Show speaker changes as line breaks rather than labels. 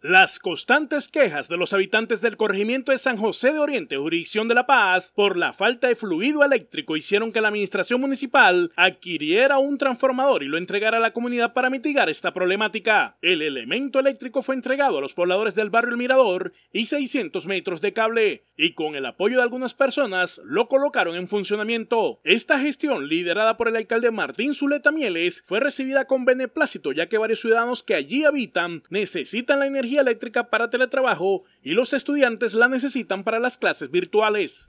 Las constantes quejas de los habitantes del corregimiento de San José de Oriente, jurisdicción de La Paz, por la falta de fluido eléctrico hicieron que la administración municipal adquiriera un transformador y lo entregara a la comunidad para mitigar esta problemática. El elemento eléctrico fue entregado a los pobladores del barrio El Mirador y 600 metros de cable, y con el apoyo de algunas personas lo colocaron en funcionamiento. Esta gestión, liderada por el alcalde Martín Zuleta Mieles, fue recibida con beneplácito ya que varios ciudadanos que allí habitan necesitan la energía eléctrica para teletrabajo y los estudiantes la necesitan para las clases virtuales.